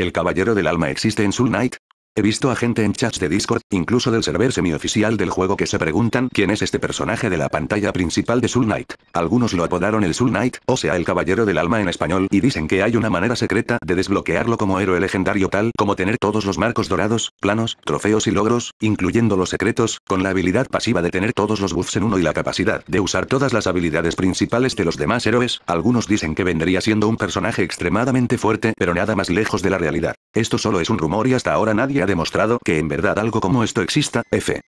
El Caballero del Alma existe en Soul Knight, He visto a gente en chats de Discord, incluso del server semioficial del juego que se preguntan quién es este personaje de la pantalla principal de Soul Knight. Algunos lo apodaron el Soul Knight, o sea el Caballero del Alma en español, y dicen que hay una manera secreta de desbloquearlo como héroe legendario tal como tener todos los marcos dorados, planos, trofeos y logros, incluyendo los secretos, con la habilidad pasiva de tener todos los buffs en uno y la capacidad de usar todas las habilidades principales de los demás héroes. Algunos dicen que vendría siendo un personaje extremadamente fuerte, pero nada más lejos de la realidad. Esto solo es un rumor y hasta ahora nadie ha demostrado que en verdad algo como esto exista, f.